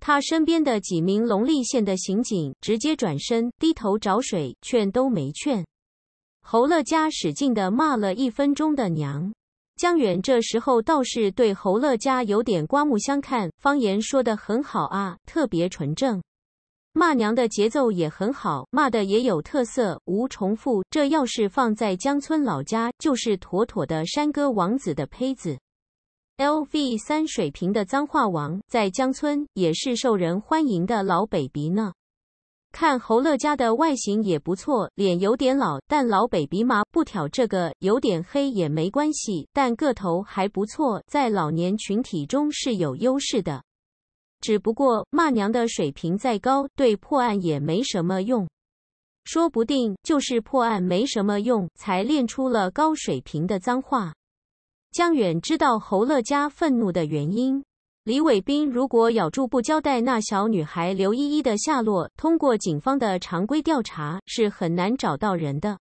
他身边的几名龙利县的刑警直接转身低头找水，劝都没劝。侯乐家使劲的骂了一分钟的娘。江远这时候倒是对侯乐家有点刮目相看，方言说的很好啊，特别纯正，骂娘的节奏也很好，骂的也有特色，无重复。这要是放在江村老家，就是妥妥的山歌王子的胚子。Lv 三水平的脏话王，在江村也是受人欢迎的老 baby 呢。看侯乐家的外形也不错，脸有点老，但老北鼻嘛不挑这个，有点黑也没关系。但个头还不错，在老年群体中是有优势的。只不过骂娘的水平再高，对破案也没什么用。说不定就是破案没什么用，才练出了高水平的脏话。江远知道侯乐家愤怒的原因。李伟斌如果咬住不交代那小女孩刘依依的下落，通过警方的常规调查是很难找到人的。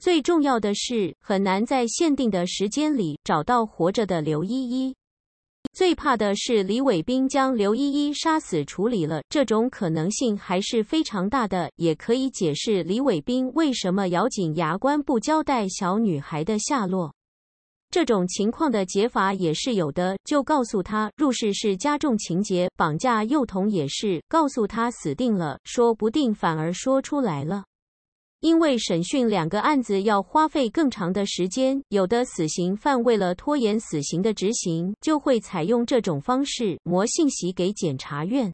最重要的是，很难在限定的时间里找到活着的刘依依。最怕的是李伟斌将刘依依杀死处理了，这种可能性还是非常大的，也可以解释李伟斌为什么咬紧牙关不交代小女孩的下落。这种情况的解法也是有的，就告诉他入室是加重情节，绑架幼童也是，告诉他死定了，说不定反而说出来了。因为审讯两个案子要花费更长的时间，有的死刑犯为了拖延死刑的执行，就会采用这种方式磨信息给检察院。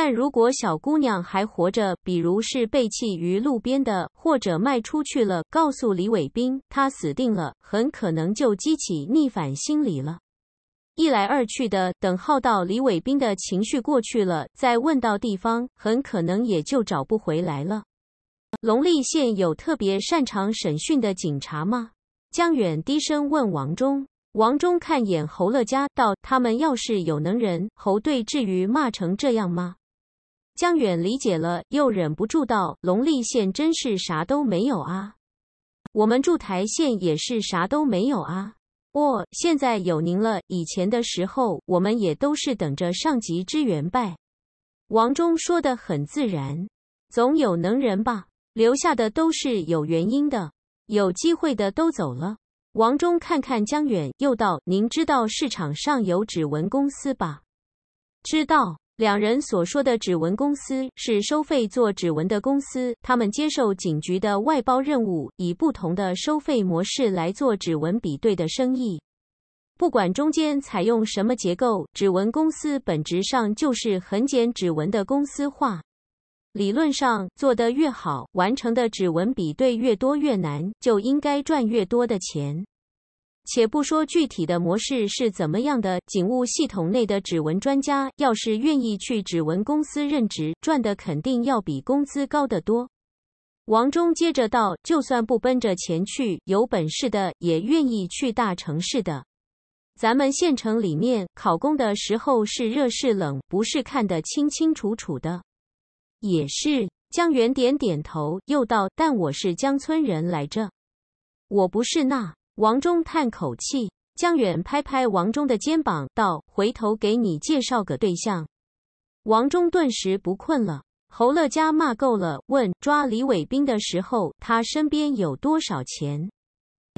但如果小姑娘还活着，比如是被弃于路边的，或者卖出去了，告诉李伟斌她死定了，很可能就激起逆反心理了。一来二去的，等耗到李伟斌的情绪过去了，再问到地方，很可能也就找不回来了。龙利县有特别擅长审讯的警察吗？江远低声问王忠。王忠看眼侯乐家，道：“他们要是有能人，侯队至于骂成这样吗？”江远理解了，又忍不住道：“龙利县真是啥都没有啊，我们驻台县也是啥都没有啊。哦，现在有您了，以前的时候我们也都是等着上级支援呗。”王忠说的很自然：“总有能人吧，留下的都是有原因的，有机会的都走了。”王忠看看江远，又道：“您知道市场上有指纹公司吧？”“知道。”两人所说的指纹公司是收费做指纹的公司，他们接受警局的外包任务，以不同的收费模式来做指纹比对的生意。不管中间采用什么结构，指纹公司本质上就是横剪指纹的公司化。理论上，做得越好，完成的指纹比对越多越难，就应该赚越多的钱。且不说具体的模式是怎么样的，警务系统内的指纹专家要是愿意去指纹公司任职，赚的肯定要比工资高得多。王忠接着道：“就算不奔着钱去，有本事的也愿意去大城市的。咱们县城里面考公的时候是热是冷，不是看得清清楚楚的。”也是江源点点头，又道：“但我是江村人来着，我不是那。”王忠叹口气，江远拍拍王忠的肩膀，道：“回头给你介绍个对象。”王忠顿时不困了。侯乐佳骂够了，问：“抓李伟斌的时候，他身边有多少钱？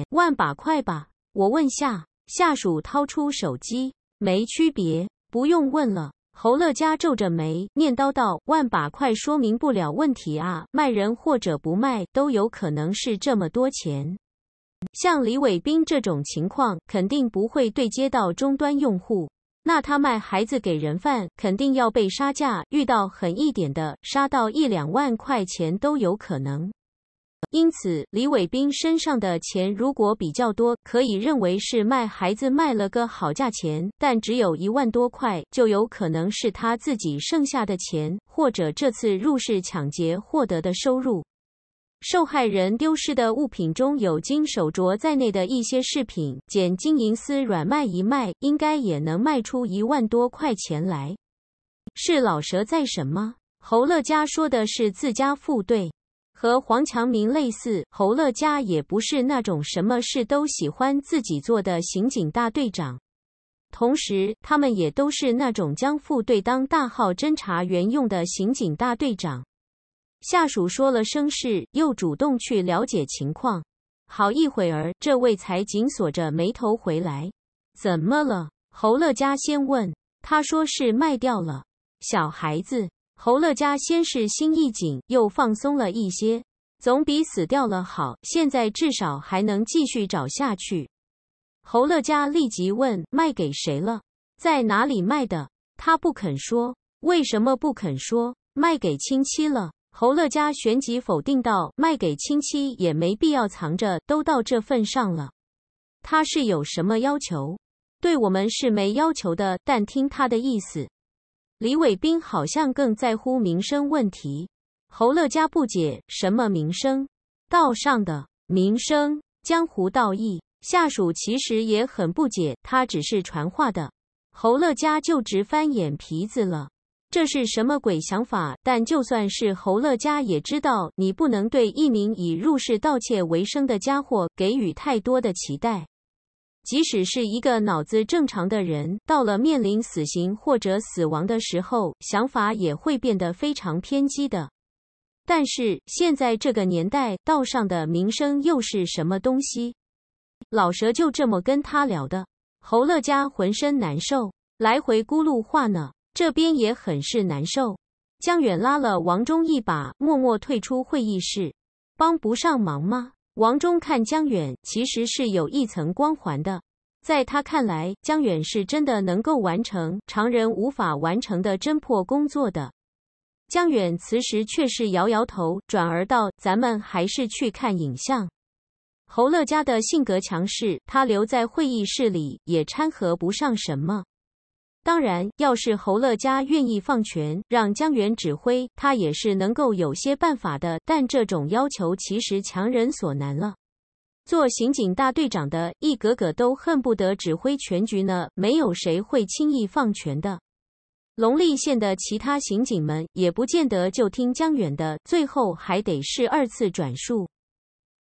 万把块吧？我问下下属，掏出手机，没区别，不用问了。”侯乐佳皱着眉念叨道：“万把块说明不了问题啊，卖人或者不卖都有可能是这么多钱。”像李伟斌这种情况，肯定不会对接到终端用户。那他卖孩子给人贩，肯定要被杀价，遇到狠一点的，杀到一两万块钱都有可能。因此，李伟斌身上的钱如果比较多，可以认为是卖孩子卖了个好价钱；但只有一万多块，就有可能是他自己剩下的钱，或者这次入室抢劫获得的收入。受害人丢失的物品中有金手镯在内的一些饰品，捡金银丝软卖一卖，应该也能卖出一万多块钱来。是老蛇在什么？侯乐嘉说的是自家副队，和黄强明类似。侯乐嘉也不是那种什么事都喜欢自己做的刑警大队长，同时他们也都是那种将副队当大号侦查员用的刑警大队长。下属说了声是，又主动去了解情况。好一会儿，这位才紧锁着眉头回来。怎么了？侯乐家先问。他说是卖掉了。小孩子。侯乐家先是心一紧，又放松了一些。总比死掉了好。现在至少还能继续找下去。侯乐家立即问：卖给谁了？在哪里卖的？他不肯说。为什么不肯说？卖给亲戚了。侯乐嘉旋即否定道：“卖给亲戚也没必要藏着，都到这份上了。他是有什么要求？对我们是没要求的。但听他的意思，李伟斌好像更在乎名声问题。”侯乐嘉不解：“什么名声？道上的名声？江湖道义？”下属其实也很不解，他只是传话的。侯乐嘉就直翻眼皮子了。这是什么鬼想法？但就算是侯乐家也知道，你不能对一名以入室盗窃为生的家伙给予太多的期待。即使是一个脑子正常的人，到了面临死刑或者死亡的时候，想法也会变得非常偏激的。但是现在这个年代，道上的名声又是什么东西？老蛇就这么跟他聊的，侯乐家浑身难受，来回咕噜话呢。这边也很是难受。江远拉了王忠一把，默默退出会议室。帮不上忙吗？王忠看江远其实是有一层光环的，在他看来，江远是真的能够完成常人无法完成的侦破工作的。江远此时却是摇摇头，转而道：“咱们还是去看影像。”侯乐家的性格强势，他留在会议室里也掺和不上什么。当然，要是侯乐嘉愿意放权，让江远指挥，他也是能够有些办法的。但这种要求其实强人所难了。做刑警大队长的一格格都恨不得指挥全局呢，没有谁会轻易放权的。龙利县的其他刑警们也不见得就听江远的，最后还得是二次转述。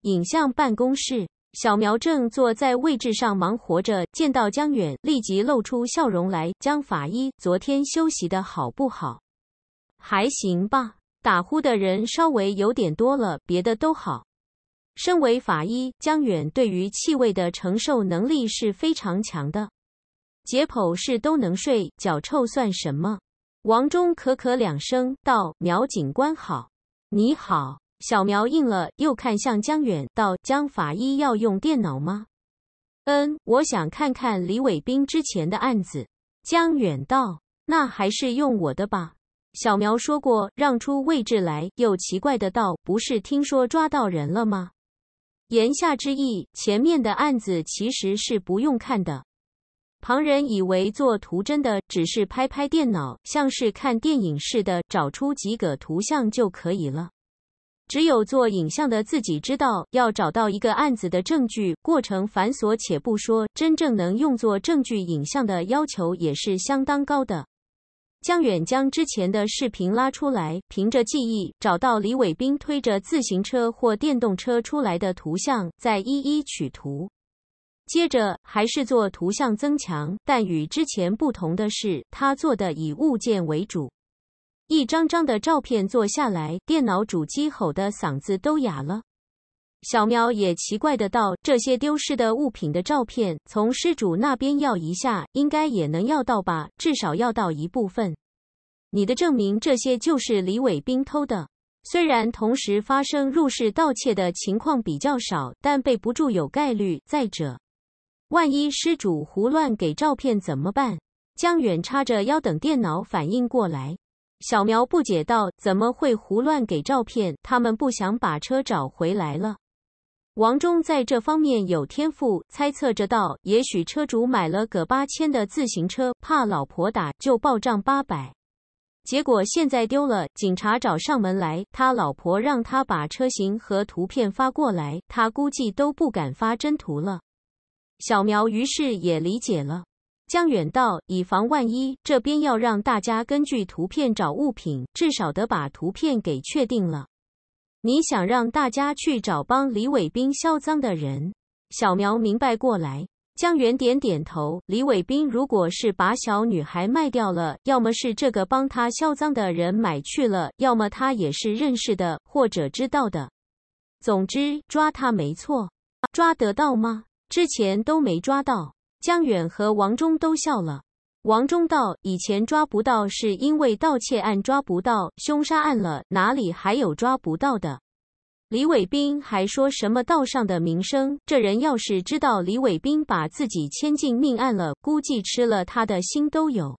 影像办公室。小苗正坐在位置上忙活着，见到江远，立即露出笑容来。江法医，昨天休息的好不好？还行吧，打呼的人稍微有点多了，别的都好。身为法医，江远对于气味的承受能力是非常强的。解剖室都能睡，脚臭算什么？王忠咳咳两声，道：“苗警官好，你好。”小苗应了，又看向江远道：“江法医要用电脑吗？”“嗯，我想看看李伟斌之前的案子。”江远道：“那还是用我的吧。”小苗说过让出位置来，又奇怪的道：“不是听说抓到人了吗？”言下之意，前面的案子其实是不用看的。旁人以为做图真的只是拍拍电脑，像是看电影似的，找出几个图像就可以了。只有做影像的自己知道，要找到一个案子的证据过程繁琐，且不说，真正能用作证据影像的要求也是相当高的。江远将之前的视频拉出来，凭着记忆找到李伟斌推着自行车或电动车出来的图像，再一一取图。接着还是做图像增强，但与之前不同的是，他做的以物件为主。一张张的照片做下来，电脑主机吼得嗓子都哑了。小喵也奇怪的道：“这些丢失的物品的照片，从失主那边要一下，应该也能要到吧？至少要到一部分。你的证明这些就是李伟斌偷的，虽然同时发生入室盗窃的情况比较少，但备不住有概率。再者，万一失主胡乱给照片怎么办？”江远插着腰等电脑反应过来。小苗不解道：“怎么会胡乱给照片？他们不想把车找回来了。”王忠在这方面有天赋，猜测着道：“也许车主买了个八千的自行车，怕老婆打，就报账八百。结果现在丢了，警察找上门来，他老婆让他把车型和图片发过来，他估计都不敢发真图了。”小苗于是也理解了。江远道，以防万一，这边要让大家根据图片找物品，至少得把图片给确定了。你想让大家去找帮李伟斌销赃的人？小苗明白过来。江远点点头。李伟斌如果是把小女孩卖掉了，要么是这个帮他销赃的人买去了，要么他也是认识的或者知道的。总之，抓他没错，抓得到吗？之前都没抓到。江远和王忠都笑了。王忠道以前抓不到，是因为盗窃案抓不到，凶杀案了，哪里还有抓不到的？李伟斌还说什么道上的名声，这人要是知道李伟斌把自己牵进命案了，估计吃了他的心都有。